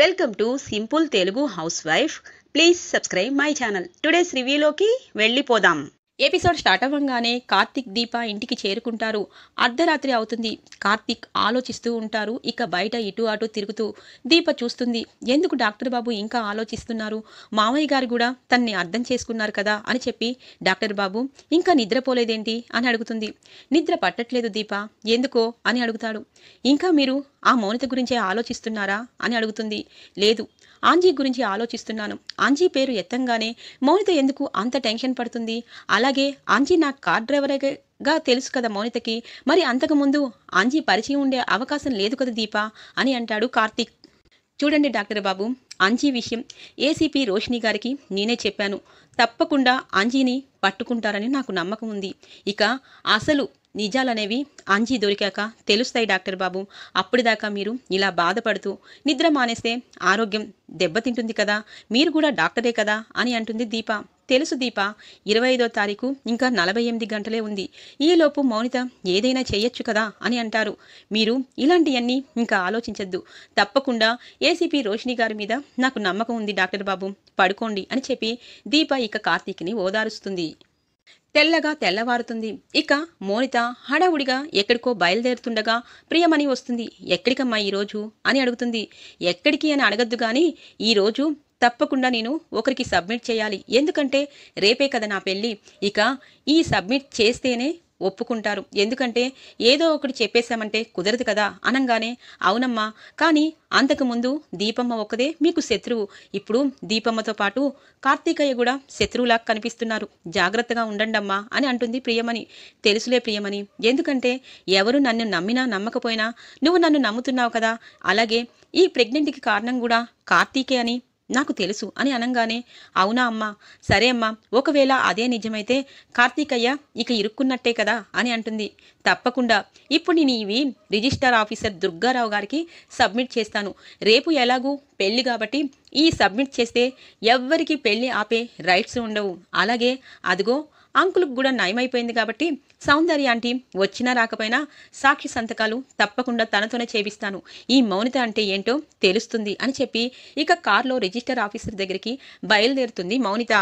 welcome to simple Telugu house wife please subscribe my channel today's రివ్యూలోకి వెళ్ళిపోదాం episode start అవ్వంగానే కార్తిక్ దీప ఇంటికి చేరుకుంటారు అర్ధరాత్రి అవుతుంది కార్తిక్ ఆలోచిస్తూ ఉంటారు ఇక బయట ఇటు అటు తిరుగుతూ దీప చూస్తుంది ఎందుకు డాక్టర్ బాబు ఇంకా ఆలోచిస్తున్నారు మామయ్య గారు కూడా తన్ని అర్థం చేసుకున్నారు కదా అని చెప్పి డాక్టర్ బాబు ఇంకా నిద్రపోలేదేంటి అని అడుగుతుంది నిద్ర పట్టట్లేదు దీప ఎందుకో అని అడుగుతాడు ఇంకా మీరు ఆ మౌనిత గురించే ఆలోచిస్తున్నారా అని అడుగుతుంది లేదు ఆంజీ గురించి ఆలోచిస్తున్నాను ఆంజీ పేరు ఎత్తంగానే మౌనిత ఎందుకు అంత టెన్షన్ పడుతుంది అలా అలాగే ఆంజీ నా కార్ డ్రైవరేగా తెలుసు కదా మౌనితకి మరి అంతకుముందు ఆంజీ పరిచయం ఉండే అవకాశం లేదు కదా దీపా అని అంటాడు కార్తీక్ చూడండి డాక్టర్ బాబు అంజీ విషయం ఏసీపీ రోషిణి గారికి నేనే చెప్పాను తప్పకుండా అంజీని పట్టుకుంటారని నాకు నమ్మకం ఉంది ఇక అసలు నిజాలనేవి అంజీ దొరికాక తెలుస్తాయి డాక్టర్ బాబు అప్పటిదాకా మీరు ఇలా బాధపడుతూ నిద్ర మానేస్తే ఆరోగ్యం దెబ్బతింటుంది కదా మీరు కూడా డాక్టరే కదా అని అంటుంది దీప తెలుసు దీప ఇరవై ఐదో తారీఖు ఇంకా నలభై ఎనిమిది గంటలే ఉంది ఈలోపు మౌనిత ఏదైనా చేయొచ్చు కదా అని అంటారు మీరు ఇలాంటివన్నీ ఇంకా ఆలోచించద్దు తప్పకుండా ఏసీపీ రోషిణి గారి మీద నాకు నమ్మకం ఉంది డాక్టర్ బాబు పడుకోండి అని చెప్పి దీప ఇక కార్తీక్ని ఓదారుస్తుంది తెల్లగా తెల్లవారుతుంది ఇక మోనిత హడావుడిగా ఎక్కడికో బయలుదేరుతుండగా ప్రియమణి వస్తుంది ఎక్కడికమ్మా ఈరోజు అని అడుగుతుంది ఎక్కడికి అని అడగద్దు కానీ ఈరోజు తప్పకుండా నేను ఒకరికి సబ్మిట్ చేయాలి ఎందుకంటే రేపే కదా నా పెళ్ళి ఇక ఈ సబ్మిట్ చేస్తేనే ఒప్పుకుంటారు ఎందుకంటే ఏదో ఒకటి చెప్పేశామంటే కుదరదు కదా అనంగానే అవునమ్మా కానీ అంతకుముందు దీపమ్మ ఒక్కదే మీకు శత్రువు ఇప్పుడు దీపమ్మతో పాటు కార్తీకయ్య కూడా శత్రువులా కనిపిస్తున్నారు జాగ్రత్తగా ఉండండమ్మా అని అంటుంది ప్రియమణి తెలుసులే ప్రియమణి ఎందుకంటే ఎవరు నన్ను నమ్మినా నమ్మకపోయినా నువ్వు నన్ను నమ్ముతున్నావు కదా అలాగే ఈ ప్రెగ్నెంట్కి కారణం కూడా కార్తీకే అని నాకు తెలుసు అని అనంగానే అవునా అమ్మా సరే అమ్మా ఒకవేళ అదే నిజమైతే కార్తీకయ్య ఇక ఇరుక్కున్నట్టే కదా అని అంటుంది తప్పకుండా ఇప్పుడు నేను ఇవి రిజిస్టర్ ఆఫీసర్ దుర్గారావు గారికి సబ్మిట్ చేస్తాను రేపు ఎలాగూ పెళ్లి కాబట్టి ఈ సబ్మిట్ చేస్తే ఎవ్వరికి పెళ్లి ఆపే రైట్స్ ఉండవు అలాగే అదిగో అంకులకు కూడా నయమైపోయింది కాబట్టి సౌందర్య ఆంటీ వచ్చినా రాకపోయినా సాక్షి సంతకాలు తప్పకుండా తనతోనే చేపిస్తాను ఈ మౌనిత అంటే ఏంటో తెలుస్తుంది అని చెప్పి ఇక కార్లో రిజిస్టర్ ఆఫీసర్ దగ్గరికి బయలుదేరుతుంది మౌనిత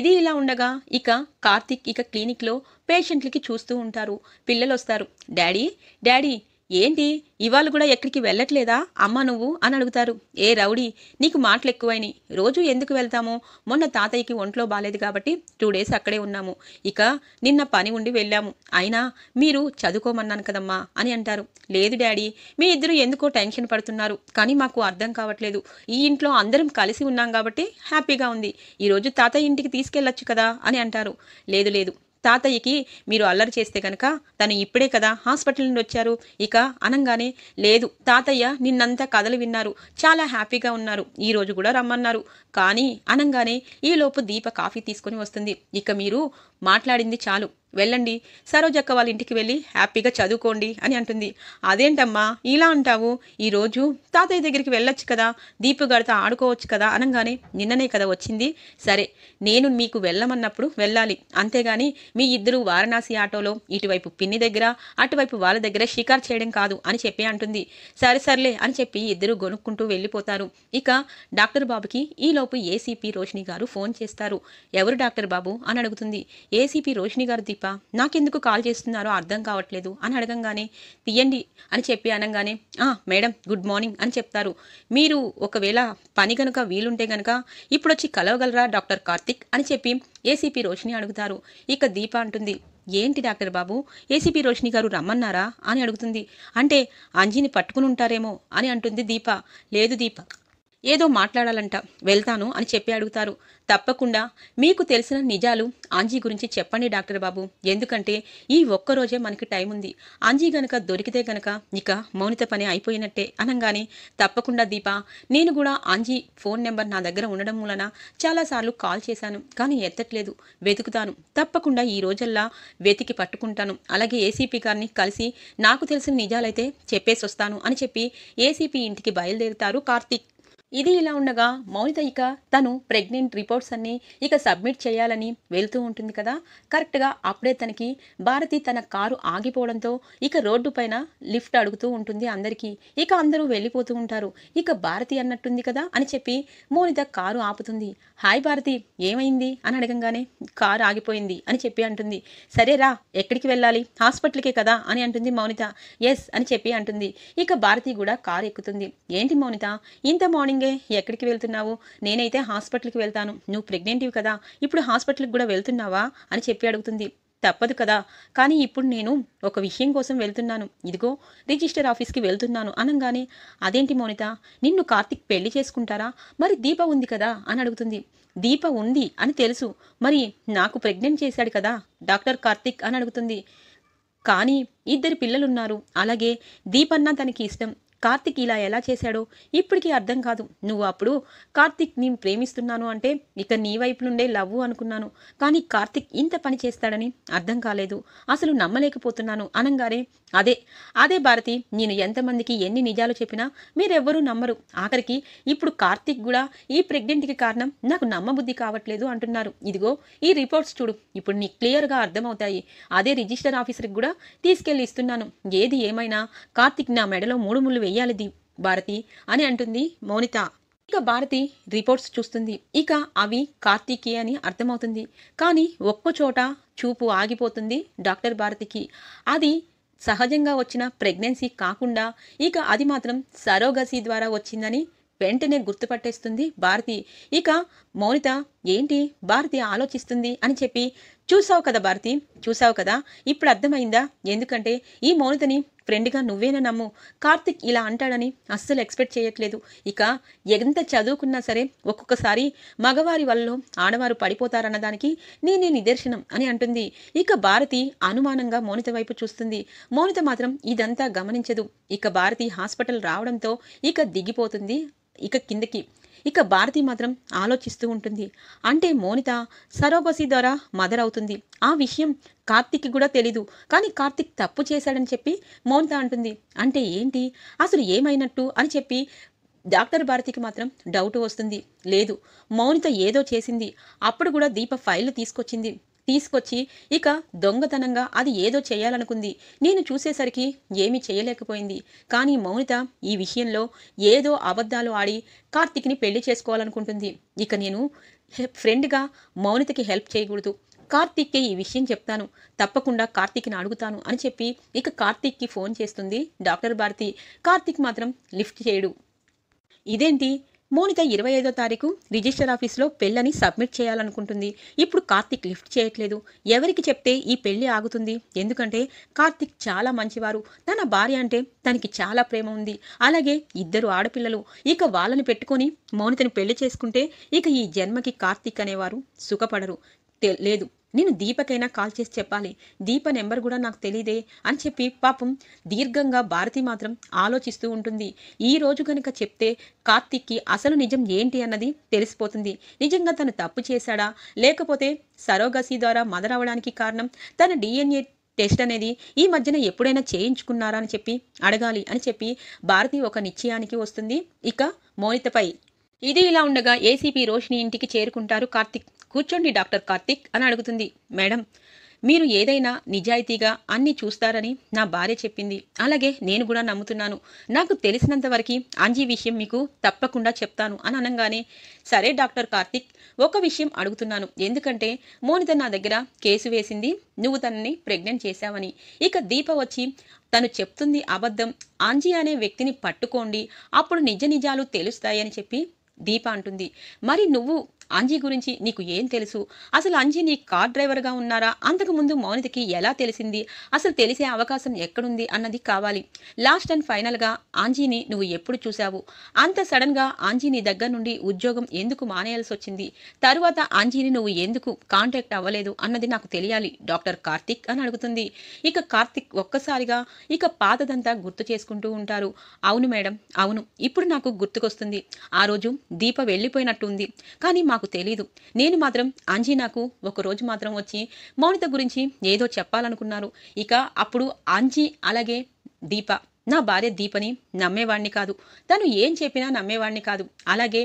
ఇది ఇలా ఉండగా ఇక కార్తిక్ ఇక క్లినిక్లో పేషెంట్లకి చూస్తూ ఉంటారు పిల్లలు వస్తారు డాడీ డాడీ ఏంటి ఇవాళ కూడా ఎక్కడికి వెళ్ళట్లేదా అమ్మ నువ్వు అని అడుగుతారు ఏ రౌడీ నీకు మాటలు ఎక్కువైని రోజు ఎందుకు వెళ్తాము మొన్న తాతయ్యకి ఒంట్లో బాలేదు కాబట్టి టూ డేస్ అక్కడే ఉన్నాము ఇక నిన్న పని ఉండి వెళ్ళాము అయినా మీరు చదువుకోమన్నాను కదమ్మా అని అంటారు లేదు డాడీ మీ ఇద్దరు ఎందుకో టెన్షన్ పడుతున్నారు కానీ మాకు అర్థం కావట్లేదు ఈ ఇంట్లో అందరం కలిసి ఉన్నాం కాబట్టి హ్యాపీగా ఉంది ఈరోజు తాతయ్య ఇంటికి తీసుకెళ్ళొచ్చు కదా అని అంటారు లేదు లేదు తాతయ్యకి మీరు అల్లరి చేస్తే కనుక తను ఇప్పుడే కదా హాస్పిటల్ నుండి వచ్చారు ఇక అనంగానే లేదు తాతయ్య నిన్నంతా కథలు విన్నారు చాలా హ్యాపీగా ఉన్నారు ఈరోజు కూడా రమ్మన్నారు కానీ అనంగానే ఈలోపు దీప కాఫీ తీసుకుని వస్తుంది ఇక మీరు మాట్లాడింది చాలు వెళ్ళండి సరోజక్క వాళ్ళ ఇంటికి వెళ్ళి హ్యాపీగా చదువుకోండి అని అంటుంది అదేంటమ్మా ఇలా అంటావు ఈరోజు తాతయ్య దగ్గరికి వెళ్ళొచ్చు కదా దీపు గడితో ఆడుకోవచ్చు కదా అనగానే నిన్ననే కదా వచ్చింది సరే నేను మీకు వెళ్ళమన్నప్పుడు వెళ్ళాలి అంతేగాని మీ ఇద్దరు వారణాసి ఆటోలో ఇటువైపు పిన్ని దగ్గర అటువైపు వాళ్ళ దగ్గర షికార్ చేయడం కాదు అని చెప్పి అంటుంది సరే సర్లే అని చెప్పి ఇద్దరు గొనుక్కుంటూ వెళ్ళిపోతారు ఇక డాక్టర్ బాబుకి ఈలోపు ఏసీపీ రోషిని గారు ఫోన్ చేస్తారు ఎవరు డాక్టర్ బాబు అని అడుగుతుంది ఏసీపీ రోషిణి గారు దీప నాకెందుకు కాల్ చేస్తున్నారో అర్థం కావట్లేదు అని అడగంగానే తీయండి అని చెప్పి అనగానే మేడం గుడ్ మార్నింగ్ అని చెప్తారు మీరు ఒకవేళ పని కనుక వీలుంటే కనుక ఇప్పుడు వచ్చి కలవగలరా డాక్టర్ కార్తిక్ అని చెప్పి ఏసీపీ రోషిణి అడుగుతారు ఇక దీప అంటుంది ఏంటి డాక్టర్ బాబు ఏసీపీ రోషిని గారు రమ్మన్నారా అని అడుగుతుంది అంటే అంజీని పట్టుకుని ఉంటారేమో అని అంటుంది దీప లేదు దీప ఏదో మాట్లాడాలంట వెళ్తాను అని చెప్పి అడుగుతారు తప్పకుండా మీకు తెలిసిన నిజాలు ఆంజీ గురించి చెప్పండి డాక్టర్ బాబు ఎందుకంటే ఈ ఒక్కరోజే మనకి టైం ఉంది ఆంజీ గనక దొరికితే గనక ఇక మౌనిత పని అయిపోయినట్టే అనగానే తప్పకుండా దీప నేను కూడా ఆంజీ ఫోన్ నెంబర్ నా దగ్గర ఉండడం వలన చాలాసార్లు కాల్ చేశాను కానీ ఎత్తట్లేదు వెతుకుతాను తప్పకుండా ఈ రోజల్లా వెతికి పట్టుకుంటాను అలాగే ఏసీపీ గారిని కలిసి నాకు తెలిసిన నిజాలైతే చెప్పేసి వస్తాను అని చెప్పి ఏసీపీ ఇంటికి బయలుదేరుతారు కార్తీక్ ఇది ఇలా ఉండగా మౌనిత ఇక తను ప్రెగ్నెంట్ రిపోర్ట్స్ అన్నీ ఇక సబ్మిట్ చేయాలని వెళ్తూ ఉంటుంది కదా కరెక్ట్గా అప్పుడే తనకి భారతి తన కారు ఆగిపోవడంతో ఇక రోడ్డు పైన లిఫ్ట్ అడుగుతూ ఉంటుంది అందరికీ ఇక అందరూ వెళ్ళిపోతూ ఉంటారు ఇక భారతి అన్నట్టుంది కదా అని చెప్పి మౌనిత కారు ఆపుతుంది హాయ్ భారతి ఏమైంది అని అడగంగానే కారు ఆగిపోయింది అని చెప్పి అంటుంది సరేరా ఎక్కడికి వెళ్ళాలి హాస్పిటల్కే కదా అని అంటుంది మౌనిత ఎస్ అని చెప్పి అంటుంది ఇక భారతి కూడా కారు ఎక్కుతుంది ఏంటి మౌనిత ఇంత మార్నింగ్ మార్నింగే ఎక్కడికి వెళ్తున్నావు నేనైతే హాస్పిటల్కి వెళ్తాను నువ్వు ప్రెగ్నెంటివి కదా ఇప్పుడు హాస్పిటల్కి కూడా వెళ్తున్నావా అని చెప్పి అడుగుతుంది తప్పదు కదా కానీ ఇప్పుడు నేను ఒక విషయం కోసం వెళ్తున్నాను ఇదిగో రిజిస్టర్ ఆఫీస్కి వెళ్తున్నాను అనగానే అదేంటి మౌనిత నిన్ను కార్తిక్ పెళ్లి చేసుకుంటారా మరి దీప ఉంది కదా అని అడుగుతుంది దీప ఉంది అని తెలుసు మరి నాకు ప్రెగ్నెంట్ చేశాడు కదా డాక్టర్ కార్తిక్ అని అడుగుతుంది కానీ ఇద్దరు పిల్లలున్నారు అలాగే దీపన్న తనకి ఇష్టం కార్తిక్ ఇలా ఎలా చేశాడో ఇప్పటికీ అర్థం కాదు నువ్వు అప్పుడు కార్తిక్ నేను ప్రేమిస్తున్నాను అంటే ఇక నీ వైపు నుండే లవ్ అనుకున్నాను కానీ కార్తిక్ ఇంత పని చేస్తాడని అర్థం కాలేదు అసలు నమ్మలేకపోతున్నాను అనంగానే అదే అదే భారతి నేను ఎంతమందికి ఎన్ని నిజాలు చెప్పినా మీరెవ్వరూ నమ్మరు ఆఖరికి ఇప్పుడు కార్తిక్ కూడా ఈ ప్రెగ్నెంట్కి కారణం నాకు నమ్మబుద్ధి కావట్లేదు అంటున్నారు ఇదిగో ఈ రిపోర్ట్స్ చూడు ఇప్పుడు నీకు క్లియర్గా అర్థమవుతాయి అదే రిజిస్టర్ ఆఫీసర్కి కూడా తీసుకెళ్ళి ఇస్తున్నాను ఏది ఏమైనా కార్తిక్ నా మెడలో మూడు ముళ్ళు వెయ్యాలి భారతి అని అంటుంది మౌనిత ఇక భారతి రిపోర్ట్స్ చూస్తుంది ఇక అవి కార్తీకే అని అర్థమవుతుంది కానీ ఒక్క చోట చూపు ఆగిపోతుంది డాక్టర్ భారతికి అది సహజంగా వచ్చిన ప్రెగ్నెన్సీ కాకుండా ఇక అది మాత్రం సరోగసీ ద్వారా వచ్చిందని వెంటనే గుర్తుపట్టేస్తుంది భారతి ఇక మౌనిత ఏంటి భారతి ఆలోచిస్తుంది అని చెప్పి చూసావు కదా భారతి చూసావు కదా ఇప్పుడు అర్థమైందా ఎందుకంటే ఈ మౌనితని ఫ్రెండ్గా నువ్వేనా నమ్ము కార్తిక్ ఇలా అంటాడని అస్సలు ఎక్స్పెక్ట్ చేయట్లేదు ఇక ఎంత చదువుకున్నా సరే ఒక్కొక్కసారి మగవారి వల్ల ఆడవారు పడిపోతారన్న దానికి నేనే నిదర్శనం అని అంటుంది ఇక భారతి అనుమానంగా మౌనిత వైపు చూస్తుంది మౌనిత మాత్రం ఇదంతా గమనించదు ఇక భారతి హాస్పిటల్ రావడంతో ఇక దిగిపోతుంది ఇక కిందకి ఇక భారతి మాత్రం ఆలోచిస్తూ ఉంటుంది అంటే మోనిత సరోగసి ద్వారా మదర్ అవుతుంది ఆ విషయం కార్తిక్కి కూడా తెలీదు కానీ కార్తిక్ తప్పు చేశాడని చెప్పి మోనిత అంటుంది అంటే ఏంటి అసలు ఏమైనట్టు అని చెప్పి డాక్టర్ భారతికి మాత్రం డౌట్ వస్తుంది లేదు మౌనిత ఏదో చేసింది అప్పుడు కూడా దీప ఫైల్ తీసుకొచ్చింది తీసుకొచ్చి ఇక దొంగతనంగా అది ఏదో చేయాలనుకుంది నేను చూసేసరికి ఏమీ చేయలేకపోయింది కానీ మౌనిత ఈ విషయంలో ఏదో అబద్ధాలు ఆడి కార్తిక్ని పెళ్లి చేసుకోవాలనుకుంటుంది ఇక నేను ఫ్రెండ్గా మౌనితకి హెల్ప్ చేయకూడదు కార్తీక్కే ఈ విషయం చెప్తాను తప్పకుండా కార్తీక్ని అడుగుతాను అని చెప్పి ఇక కార్తీక్కి ఫోన్ చేస్తుంది డాక్టర్ భారతి కార్తీక్ మాత్రం లిఫ్ట్ చేయడు ఇదేంటి మోనిక ఇరవై ఐదో తారీఖు రిజిస్టర్ ఆఫీస్లో పెళ్ళని సబ్మిట్ చేయాలనుకుంటుంది ఇప్పుడు కార్తిక్ లిఫ్ట్ చేయట్లేదు ఎవరికి చెప్తే ఈ పెళ్లి ఆగుతుంది ఎందుకంటే కార్తిక్ చాలా మంచివారు తన భార్య అంటే తనకి చాలా ప్రేమ ఉంది అలాగే ఇద్దరు ఆడపిల్లలు ఇక వాళ్ళని పెట్టుకొని మౌనితని పెళ్లి చేసుకుంటే ఇక ఈ జన్మకి కార్తిక్ అనేవారు సుఖపడరు లేదు నేను దీపకైనా కాల్ చేసి చెప్పాలి దీప నెంబర్ కూడా నాకు తెలియదే అని చెప్పి పాపం దీర్ఘంగా భారతి మాత్రం ఆలోచిస్తూ ఉంటుంది ఈ రోజు కనుక చెప్తే కార్తిక్కి అసలు నిజం ఏంటి అన్నది తెలిసిపోతుంది నిజంగా తను తప్పు చేశాడా లేకపోతే సరోగసి ద్వారా మదరవడానికి కారణం తన డిఎన్ఏ టెస్ట్ అనేది ఈ మధ్యన ఎప్పుడైనా చేయించుకున్నారా అని చెప్పి అడగాలి అని చెప్పి భారతి ఒక నిశ్చయానికి వస్తుంది ఇక మోనితపై ఇది ఇలా ఉండగా ఏసీపీ రోషిని ఇంటికి చేరుకుంటారు కార్తిక్ కూర్చోండి డాక్టర్ కార్తిక్ అని అడుగుతుంది మేడం మీరు ఏదైనా నిజాయితీగా అన్ని చూస్తారని నా భార్య చెప్పింది అలాగే నేను కూడా నమ్ముతున్నాను నాకు తెలిసినంత వరకు అంజీ విషయం మీకు తప్పకుండా చెప్తాను అని అనగానే సరే డాక్టర్ కార్తిక్ ఒక విషయం అడుగుతున్నాను ఎందుకంటే మోనిత నా దగ్గర కేసు వేసింది నువ్వు తనని ప్రెగ్నెంట్ చేశావని ఇక దీప వచ్చి తను చెప్తుంది అబద్ధం అంజీ అనే వ్యక్తిని పట్టుకోండి అప్పుడు నిజ నిజాలు తెలుస్తాయని చెప్పి దీప అంటుంది మరి నువ్వు అంజీ గురించి నీకు ఏం తెలుసు అసలు అంజీ నీ కార్ డ్రైవర్గా ఉన్నారా అంతకుముందు మౌనితకి ఎలా తెలిసింది అసలు తెలిసే అవకాశం ఎక్కడుంది అన్నది కావాలి లాస్ట్ అండ్ ఫైనల్గా ఆంజీని నువ్వు ఎప్పుడు చూశావు అంత సడన్గా ఆంజీ నీ దగ్గర నుండి ఉద్యోగం ఎందుకు మానేయాల్సి వచ్చింది తరువాత ఆంజీని నువ్వు ఎందుకు కాంటాక్ట్ అవ్వలేదు అన్నది నాకు తెలియాలి డాక్టర్ కార్తిక్ అని అడుగుతుంది ఇక కార్తిక్ ఒక్కసారిగా ఇక పాతదంతా గుర్తు చేసుకుంటూ ఉంటారు అవును మేడం అవును ఇప్పుడు నాకు గుర్తుకొస్తుంది ఆ రోజు దీప వెళ్ళిపోయినట్టుంది కానీ మాకు నాకు తెలీదు నేను మాత్రం అంజీనాకు ఒకరోజు మాత్రం వచ్చి మౌనిత గురించి ఏదో చెప్పాలనుకున్నారు ఇక అప్పుడు అంజీ అలాగే దీప నా భార్య దీపని నమ్మేవాణ్ణి కాదు తను ఏం చెప్పినా నమ్మేవాణ్ణి కాదు అలాగే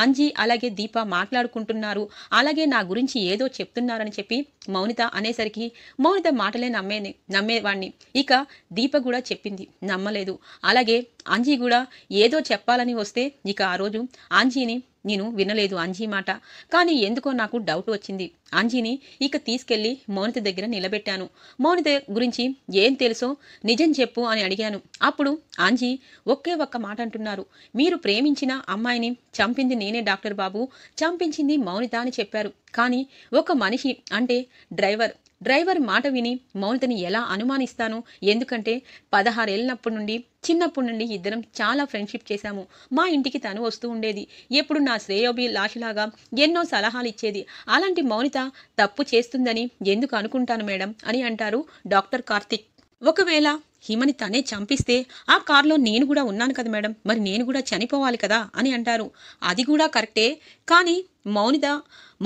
ఆంజీ అలాగే దీప మాట్లాడుకుంటున్నారు అలాగే నా గురించి ఏదో చెప్తున్నారని చెప్పి మౌనిత అనేసరికి మౌనిత మాటలే నమ్మే నమ్మేవాణ్ణి ఇక దీప కూడా చెప్పింది నమ్మలేదు అలాగే ఆంజీ కూడా ఏదో చెప్పాలని వస్తే ఇక ఆ రోజు ఆంజీని నేను వినలేదు అంజీ మాట కానీ ఎందుకో నాకు డౌట్ వచ్చింది అంజీని ఇక తీసుకెళ్లి మౌనిత దగ్గర నిలబెట్టాను మౌనిత గురించి ఏం తెలుసో నిజం చెప్పు అని అడిగాను అప్పుడు ఆంజీ ఒకే ఒక్క మాట అంటున్నారు మీరు ప్రేమించిన అమ్మాయిని చంపింది నేనే డాక్టర్ బాబు చంపించింది మౌనిత అని చెప్పారు కానీ ఒక మనిషి అంటే డ్రైవర్ డ్రైవర్ మాట విని మౌనితని ఎలా అనుమానిస్తాను ఎందుకంటే పదహారేళ్ళినప్పటి నుండి చిన్నప్పటి నుండి ఇద్దరం చాలా ఫ్రెండ్షిప్ చేశాము మా ఇంటికి తను వస్తూ ఉండేది ఎప్పుడు నా శ్రేయోభి లాషిలాగా ఎన్నో సలహాలు ఇచ్చేది అలాంటి మౌనిత తప్పు చేస్తుందని ఎందుకు అనుకుంటాను మేడం అని అంటారు డాక్టర్ కార్తిక్ ఒకవేళ హిమని తనే చంపిస్తే ఆ కారులో నేను కూడా ఉన్నాను కదా మేడం మరి నేను కూడా చనిపోవాలి కదా అని అంటారు అది కూడా కరెక్టే కానీ మౌనిత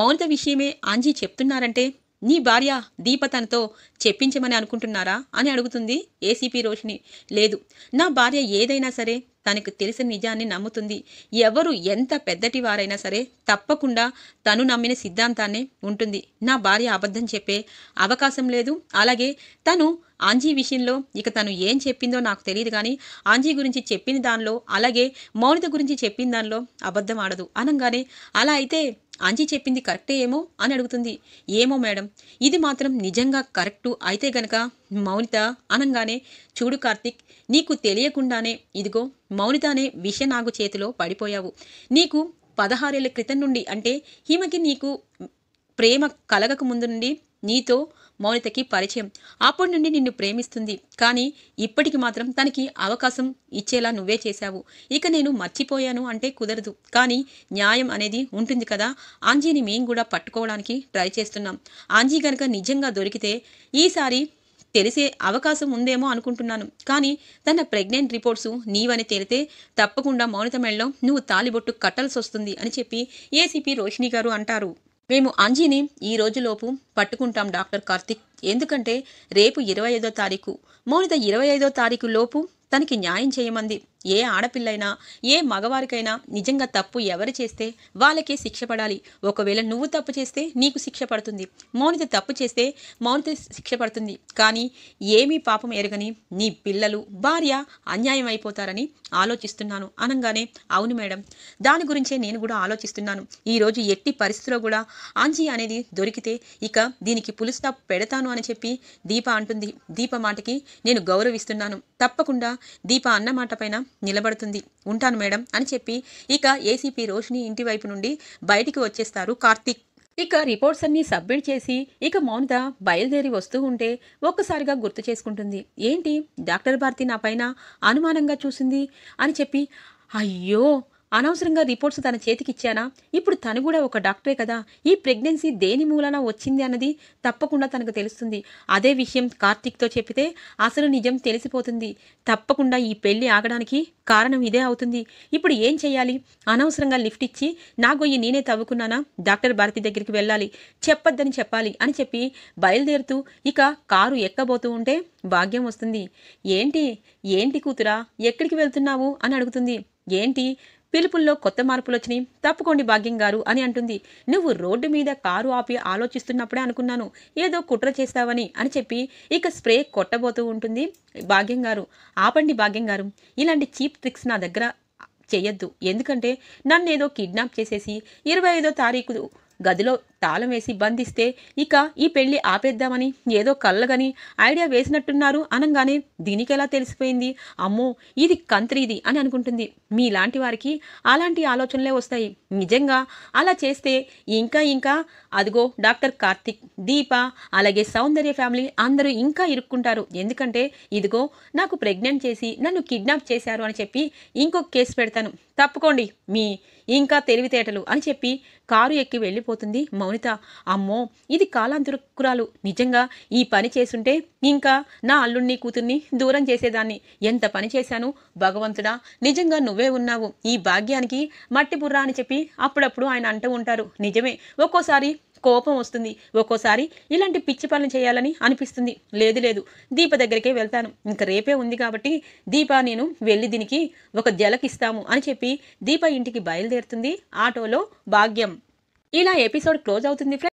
మౌనిత విషయమే ఆంజీ చెప్తున్నారంటే నీ భార్య దీప తనతో చెప్పించమని అనుకుంటున్నారా అని అడుగుతుంది ఏసీపీ రోషిని లేదు నా భార్య ఏదైనా సరే తనకు తెలిసిన నిజాన్ని నమ్ముతుంది ఎవరు ఎంత పెద్దటి వారైనా సరే తప్పకుండా తను నమ్మిన సిద్ధాంతాన్నే ఉంటుంది నా భార్య అబద్ధం చెప్పే అవకాశం లేదు అలాగే తను ఆంజీ విషయంలో ఇక తను ఏం చెప్పిందో నాకు తెలియదు కానీ ఆంజీ గురించి చెప్పిన దానిలో అలాగే మౌనిత గురించి చెప్పిన దానిలో అబద్ధం ఆడదు అనగానే అలా అయితే అంజీ చెప్పింది కరెక్టే ఏమో అని అడుగుతుంది ఏమో మేడం ఇది మాత్రం నిజంగా కరెక్టు అయితే గనక మౌనిత అనంగానే చూడు కార్తిక్ నీకు తెలియకుండానే ఇదిగో మౌనిత అనే నాగు చేతిలో పడిపోయావు నీకు పదహారేళ్ల క్రితం నుండి అంటే ఈమెకి నీకు ప్రేమ కలగక ముందు నుండి నీతో మౌనితకి పరిచయం అప్పటి నుండి నిన్ను ప్రేమిస్తుంది కానీ ఇప్పటికి మాత్రం తనకి అవకాశం ఇచ్చేలా నువ్వే చేశావు ఇక నేను మర్చిపోయాను అంటే కుదరదు కానీ న్యాయం అనేది ఉంటుంది కదా ఆంజీని మేము కూడా పట్టుకోవడానికి ట్రై చేస్తున్నాం ఆంజీ గనక నిజంగా దొరికితే ఈసారి తెలిసే అవకాశం ఉందేమో అనుకుంటున్నాను కానీ తన ప్రెగ్నెంట్ రిపోర్ట్స్ నీవని తేలితే తప్పకుండా మౌనిత మెళ్ళలో నువ్వు తాలిబొట్టు కట్టాల్సి వస్తుంది అని చెప్పి ఏసీపీ రోషిణి గారు అంటారు మేము అంజీని ఈ రోజులోపు పట్టుకుంటాం డాక్టర్ కార్తిక్ ఎందుకంటే రేపు ఇరవై ఐదో తారీఖు మౌనిత ఇరవై ఐదో తారీఖు లోపు తనకి న్యాయం చేయమంది ఏ ఆడపిల్లైనా ఏ మగవారికైనా నిజంగా తప్పు ఎవరు చేస్తే వాళ్ళకే శిక్ష పడాలి ఒకవేళ నువ్వు తప్పు చేస్తే నీకు శిక్ష పడుతుంది మౌనిత తప్పు చేస్తే మౌనిత శిక్ష పడుతుంది కానీ ఏమీ పాపం ఎరగని నీ పిల్లలు భార్య అన్యాయం అయిపోతారని ఆలోచిస్తున్నాను అనగానే అవును మేడం దాని గురించే నేను కూడా ఆలోచిస్తున్నాను ఈరోజు ఎట్టి పరిస్థితిలో కూడా ఆంజీ అనేది దొరికితే ఇక దీనికి పులుస్తా పెడతాను అని చెప్పి దీప అంటుంది దీప మాటకి నేను గౌరవిస్తున్నాను తప్పకుండా దీప అన్న మాట పైన నిలబడుతుంది ఉంటాను మేడం అని చెప్పి ఇక ఏసీపీ రోషిని ఇంటి వైపు నుండి బయటికి వచ్చేస్తారు కార్తీక్ ఇక రిపోర్ట్స్ అన్నీ సబ్మిట్ చేసి ఇక మౌనిత బయలుదేరి వస్తూ ఉంటే ఒక్కసారిగా గుర్తు చేసుకుంటుంది ఏంటి డాక్టర్ భారతి నా పైన అనుమానంగా చూసింది అని చెప్పి అయ్యో అనవసరంగా రిపోర్ట్స్ తన చేతికిచ్చానా ఇప్పుడు తను కూడా ఒక డాక్టరే కదా ఈ ప్రెగ్నెన్సీ దేని మూలన వచ్చింది అన్నది తప్పకుండా తనకు తెలుస్తుంది అదే విషయం కార్తీక్తో చెప్పితే అసలు నిజం తెలిసిపోతుంది తప్పకుండా ఈ పెళ్లి ఆగడానికి కారణం ఇదే అవుతుంది ఇప్పుడు ఏం చేయాలి అనవసరంగా లిఫ్ట్ ఇచ్చి నా గొయ్యి నేనే తవ్వుకున్నానా డాక్టర్ భారతి దగ్గరికి వెళ్ళాలి చెప్పొద్దని చెప్పాలి అని చెప్పి బయలుదేరుతూ ఇక కారు ఎక్కబోతూ ఉంటే భాగ్యం వస్తుంది ఏంటి ఏంటి కూతురా ఎక్కడికి వెళ్తున్నావు అని అడుగుతుంది ఏంటి పిలుపుల్లో కొత్త మార్పులు వచ్చినాయి తప్పుకోండి భాగ్యం గారు అని అంటుంది నువ్వు రోడ్డు మీద కారు ఆపి ఆలోచిస్తున్నప్పుడే అనుకున్నాను ఏదో కుట్ర చేస్తావని అని చెప్పి ఇక స్ప్రే కొట్టబోతూ ఉంటుంది భాగ్యం గారు ఆపండి భాగ్యం గారు ఇలాంటి చీప్ ట్రిక్స్ నా దగ్గర చేయొద్దు ఎందుకంటే నన్ను ఏదో కిడ్నాప్ చేసేసి ఇరవై ఐదో తారీఖు గదిలో తాళం వేసి బంధిస్తే ఇక ఈ పెళ్లి ఆపేద్దామని ఏదో కళ్ళగని ఐడియా వేసినట్టున్నారు అనగానే దీనికి ఎలా తెలిసిపోయింది అమ్మో ఇది ఇది అని అనుకుంటుంది మీలాంటి వారికి అలాంటి ఆలోచనలే వస్తాయి నిజంగా అలా చేస్తే ఇంకా ఇంకా అదిగో డాక్టర్ కార్తిక్ దీప అలాగే సౌందర్య ఫ్యామిలీ అందరూ ఇంకా ఇరుక్కుంటారు ఎందుకంటే ఇదిగో నాకు ప్రెగ్నెంట్ చేసి నన్ను కిడ్నాప్ చేశారు అని చెప్పి ఇంకొక కేసు పెడతాను తప్పుకోండి మీ ఇంకా తెలివితేటలు అని చెప్పి కారు ఎక్కి వెళ్ళిపోతుంది మౌని మౌనిత అమ్మో ఇది కాలాంతురకురాలు నిజంగా ఈ పని చేసుంటే ఇంకా నా అల్లుణ్ణి కూతుర్ని దూరం చేసేదాన్ని ఎంత పని చేశాను భగవంతుడా నిజంగా నువ్వే ఉన్నావు ఈ భాగ్యానికి మట్టి బుర్రా అని చెప్పి అప్పుడప్పుడు ఆయన అంటూ ఉంటారు నిజమే ఒక్కోసారి కోపం వస్తుంది ఒక్కోసారి ఇలాంటి పిచ్చి పనులు చేయాలని అనిపిస్తుంది లేదు లేదు దీప దగ్గరికే వెళ్తాను ఇంక రేపే ఉంది కాబట్టి దీప నేను వెళ్ళి దీనికి ఒక జలకిస్తాము అని చెప్పి దీప ఇంటికి బయలుదేరుతుంది ఆటోలో భాగ్యం ఇలా ఎపిసోడ్ క్లోజ్ అవుతుంది ఫ్రెండ్